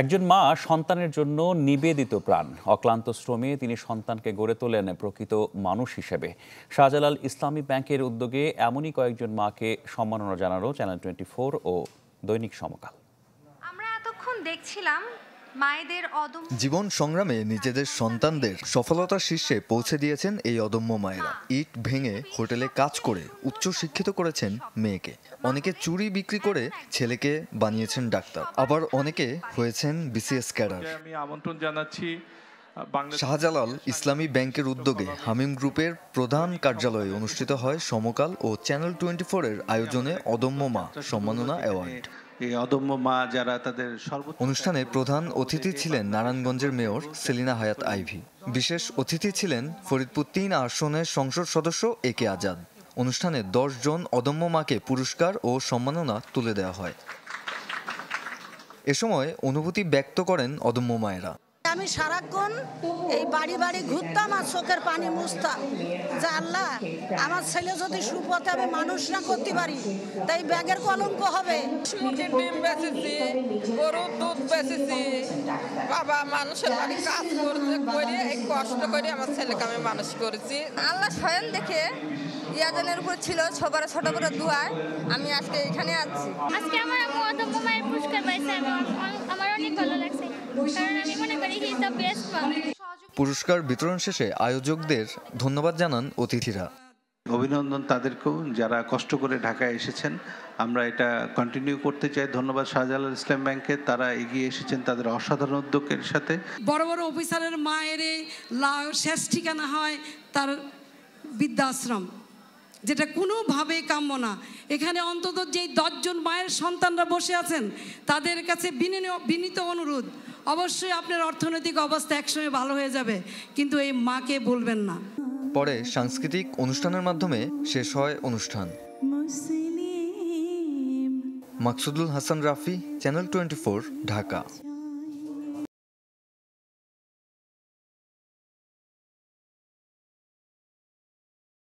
একজন মা সন্তানের জন্য নিবেদিত প্রাণ অক্লান্ত শ্রমে তিনি সন্তানকে গড়ে তোলেন প্রকৃত মানুষ হিসেবে শাহজালাল ইসলামী ব্যাংকের উদ্যোগে এমনই কয়েকজন মাকে সম্মাননা জানালো চ্যানেল টোয়েন্টি ও দৈনিক সমকাল আমরা এতক্ষণ দেখছিলাম জীবন সংগ্রামে নিজেদের সন্তানদের সফলতার শীর্ষে পৌঁছে দিয়েছেন এই অদম্য মায়েরা ইট ভেঙে হোটেলে কাজ করে উচ্চ শিক্ষিত করেছেন মেয়েকে অনেকে চুরি বিক্রি করে ছেলেকে বানিয়েছেন ডাক্তার আবার অনেকে হয়েছেন বিসিএস ক্যাডার আমি আমন্ত্রণ জানাচ্ছি শাহজালাল ইসলামী ব্যাংকের উদ্যোগে হামিম গ্রুপের প্রধান কার্যালয়ে অনুষ্ঠিত হয় সমকাল ও চ্যানেল টোয়েন্টি ফোরের আয়োজনে অদম্য মা সম্মাননা অ্যাওয়ার্ড অদম্য মা যারা অনুষ্ঠানে প্রধান অতিথি ছিলেন নারায়ণগঞ্জের মেয়র সেলিনা হায়াত আইভি বিশেষ অতিথি ছিলেন ফরিদপুর তিন আসনের সংসদ সদস্য এ কে আজাদ অনুষ্ঠানে দশ জন অদম্য মাকে পুরস্কার ও সম্মাননা তুলে দেওয়া হয় এ সময় অনুভূতি ব্যক্ত করেন অদম্য মায়েরা আমি সারাক্ষণ এই বাড়ি বাড়ি ঘুরতাম আর চোখের পানি মুছতাম যে আল্লাহ আমার ছেলে যদি সুপথে আমি মানুষ না করতে পারি তাই ব্যাগের কলঙ্ক হবে মুরগির ডিম বেচেছি গরুর দুধ বেচেছি বাবা মানুষের বাড়ি কাজ করতে করে এই কষ্ট করে আমার ছেলেকে আমি মানুষ করেছি আল্লাহ স্বয়ং দেখে ইয়াজানের উপর ছিল সবার ছোট করে দুয়ায় আমি আজকে এখানে আছি আজকে আমার আম্মু অধ্যাপক পুরস্কার পাইছে আমার অনেক ভালো লাগছে পুরস্কার বিতরণ শেষে আয়োজকদের ধন্যবাদ জানান অতিথিরা অভিনন্দন তাদেরকেও যারা কষ্ট করে ঢাকায় এসেছেন আমরা এটা কন্টিনিউ করতে চাই ধন্যবাদ শাহজালাল ইসলাম ব্যাংকে তারা এগিয়ে এসেছেন তাদের অসাধারণ উদ্যোগের সাথে বড় বড় অফিসারের মায়ের শেষ ঠিকানা হয় তার বৃদ্ধাশ্রম যেটা কোনোভাবেই কাম্য না এখানে অন্তত যেই দশজন মায়ের সন্তানরা বসে আছেন তাদের কাছে বিনীত অনুরোধ অবশ্যই আপনার অর্থনৈতিক অবস্থা একসময় ভালো হয়ে যাবে কিন্তু এই মাকে বলবেন না পরে সাংস্কৃতিক অনুষ্ঠানের মাধ্যমে শেষ হয় অনুষ্ঠান মাকসুদুল হাসান রাফি চ্যানেল টোয়েন্টি ঢাকা